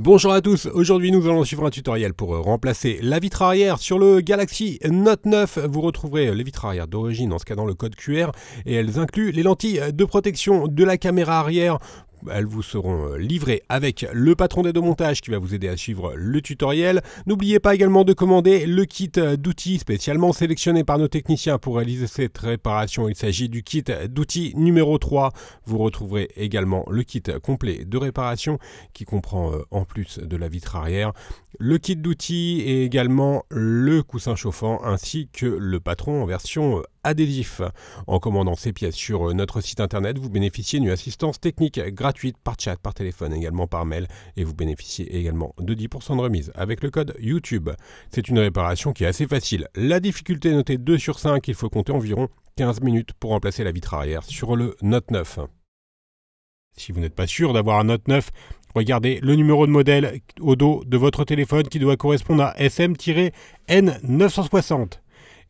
Bonjour à tous, aujourd'hui nous allons suivre un tutoriel pour euh, remplacer la vitre arrière sur le Galaxy Note 9. Vous retrouverez euh, les vitres arrière d'origine en scannant le code QR et elles incluent les lentilles euh, de protection de la caméra arrière elles vous seront euh, livrées avec le patron d'aide au montage qui va vous aider à suivre le tutoriel. N'oubliez pas également de commander le kit euh, d'outils spécialement sélectionné par nos techniciens pour réaliser cette réparation. Il s'agit du kit d'outils numéro 3. Vous retrouverez également le kit complet de réparation qui comprend euh, en plus de la vitre arrière, le kit d'outils et également le coussin chauffant ainsi que le patron en version Adhésif. En commandant ces pièces sur euh, notre site internet, vous bénéficiez d'une assistance technique gratuite par chat, par téléphone, également par mail, et vous bénéficiez également de 10% de remise avec le code YouTube. C'est une réparation qui est assez facile. La difficulté est notée 2 sur 5, il faut compter environ 15 minutes pour remplacer la vitre arrière sur le Note 9. Si vous n'êtes pas sûr d'avoir un Note 9, regardez le numéro de modèle au dos de votre téléphone qui doit correspondre à SM-N960.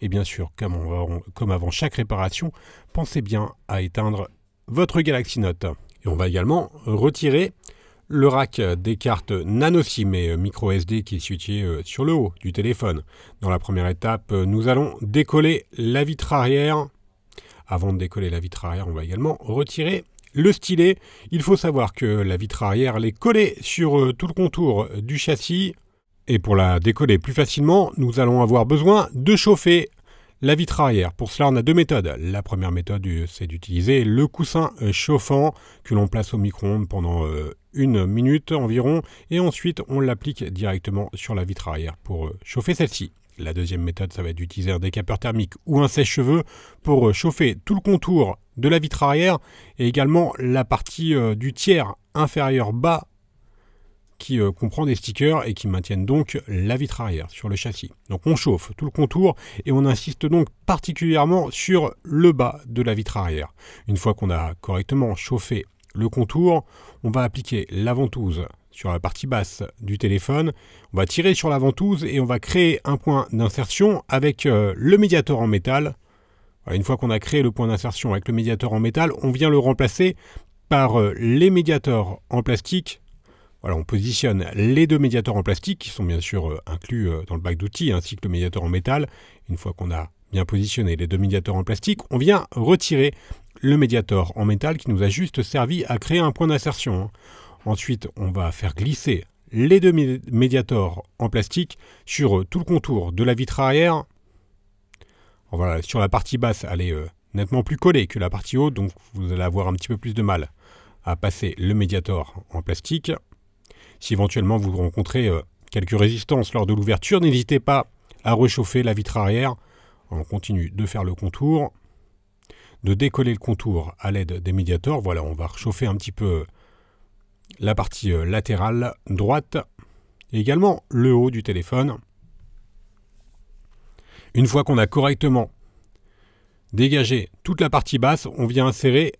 Et bien sûr, comme, avant chaque réparation, pensez bien à éteindre votre Galaxy Note. Et on va également retirer le rack des cartes nano SIM et euh, micro SD qui est situé sur le haut du téléphone. Dans la première étape, euh, nous allons décoller la vitre arrière. Avant de décoller la vitre arrière, on va également retirer le stylet. Il faut savoir que la vitre arrière, est collée sur euh, tout le contour du châssis et pour la décoller plus facilement, nous allons avoir besoin de chauffer la vitre arrière. Pour cela, on a deux méthodes. La première méthode, euh, c'est d'utiliser le coussin euh, chauffant que l'on place au micro-ondes pendant euh, une minute environ, et ensuite on l'applique directement sur la vitre arrière pour chauffer celle-ci. La deuxième méthode, ça va être d'utiliser un décapeur thermique ou un sèche-cheveux pour chauffer tout le contour de la vitre arrière et également la partie du tiers inférieur bas qui euh, comprend des stickers et qui maintiennent donc la vitre arrière sur le châssis. Donc on chauffe tout le contour et on insiste donc particulièrement sur le bas de la vitre arrière. Une fois qu'on a correctement chauffé le contour, on va appliquer la ventouse sur la partie basse du téléphone, on va tirer sur la ventouse et on va créer un point d'insertion avec euh, le médiateur en métal. Une fois qu'on a créé le point d'insertion avec le médiateur en métal, on vient le remplacer par euh, les médiateurs en plastique on positionne les deux médiateurs en plastique, qui sont bien sûr euh, inclus euh, dans le bac d'outils, ainsi que le médiateur en métal. Une fois qu'on a bien positionné les deux médiateurs en plastique, on vient retirer le médiateur en métal qui nous a juste servi à créer un point d'insertion. Hein. Ensuite, on va faire glisser les deux médiateurs en plastique sur euh, tout le contour de la vitre arrière. Voilà, sur la partie basse, elle est nettement plus collée que la partie haute, donc vous allez avoir un petit peu plus de mal à passer le médiator en plastique. Si éventuellement vous rencontrez euh, quelques résistances lors de l'ouverture, n'hésitez pas à réchauffer la vitre arrière. On continue de faire le contour, de décoller le contour à l'aide des médiators. Voilà, on va réchauffer un petit peu euh, la partie euh, latérale droite et également le haut du téléphone. Une fois qu'on a correctement dégagé toute la partie basse, on vient insérer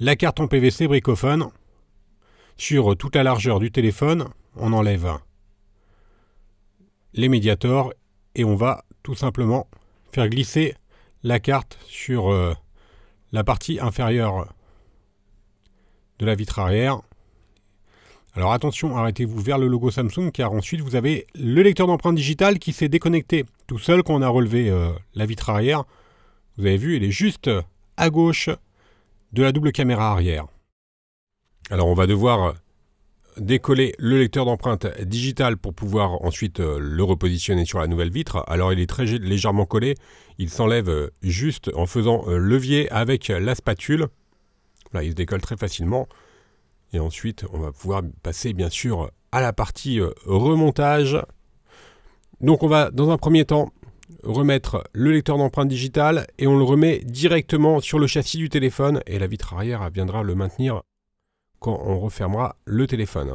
la carte en PVC bricophone. Sur toute la largeur du téléphone, on enlève les médiators et on va tout simplement faire glisser la carte sur euh, la partie inférieure de la vitre arrière. Alors attention, arrêtez-vous vers le logo Samsung car ensuite vous avez le lecteur d'empreintes digitales qui s'est déconnecté tout seul quand on a relevé euh, la vitre arrière. Vous avez vu, elle est juste à gauche de la double caméra arrière. Alors on va devoir décoller le lecteur d'empreinte digitale pour pouvoir ensuite euh, le repositionner sur la nouvelle vitre. Alors il est très légèrement collé, il s'enlève euh, juste en faisant euh, levier avec la spatule. Là, il se décolle très facilement. Et ensuite, on va pouvoir passer bien sûr à la partie remontage. Donc on va dans un premier temps remettre le lecteur d'empreinte digitale et on le remet directement sur le châssis du téléphone et la vitre arrière viendra le maintenir quand on refermera le téléphone.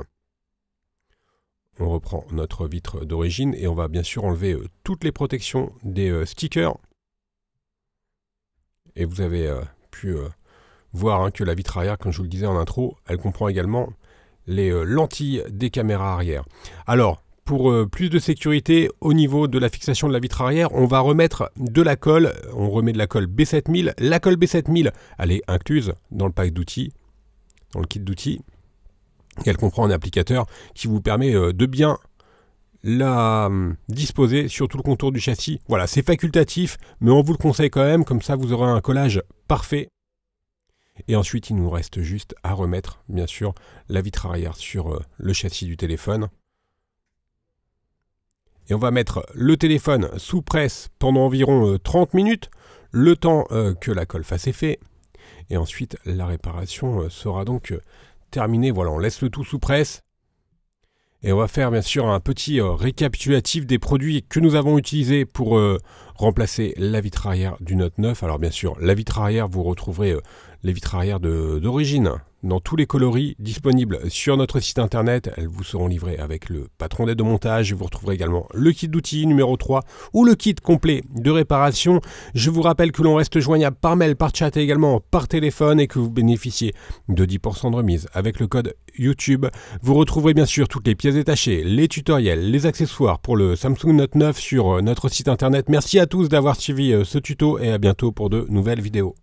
On reprend notre vitre d'origine et on va bien sûr enlever euh, toutes les protections des euh, stickers. Et vous avez euh, pu voir hein, que la vitre arrière, comme je vous le disais en intro, elle comprend également les lentilles des caméras arrière. Alors, pour plus de sécurité au niveau de la fixation de la vitre arrière, on va remettre de la colle. On remet de la colle B7000. La colle B7000, elle est incluse dans le pack d'outils dans le kit d'outils. elle comprend un applicateur qui vous permet euh, de bien la hum, disposer sur tout le contour du châssis. Voilà, c'est facultatif, mais on vous le conseille quand même, comme ça vous aurez un collage parfait. Et ensuite, il nous reste juste à remettre, bien sûr, la vitre arrière sur euh, le châssis du téléphone. Et on va mettre le téléphone sous presse pendant environ 30 euh, minutes, le temps que la colle fasse effet. Et ensuite, la réparation euh, sera donc euh, terminée. Voilà, on laisse le tout sous presse. Et on va faire bien sûr un petit euh, récapitulatif des produits que nous avons utilisés pour remplacer la vitre arrière du Note 9. Alors bien sûr, la vitre arrière, vous retrouverez euh, les vitres arrière d'origine dans tous les coloris disponibles sur notre site internet. Elles vous seront livrées avec le patron d'aide au montage. Vous retrouverez également le kit d'outils numéro 3 ou le kit complet de réparation. Je vous rappelle que l'on reste joignable par mail, par chat et également par téléphone et que vous bénéficiez de 10% de remise avec le code YouTube. Vous retrouverez bien sûr toutes les pièces détachées, les tutoriels, les accessoires pour le Samsung Note 9 sur euh, notre site internet. Merci à tous d'avoir suivi euh, ce tuto et à bientôt pour de nouvelles vidéos.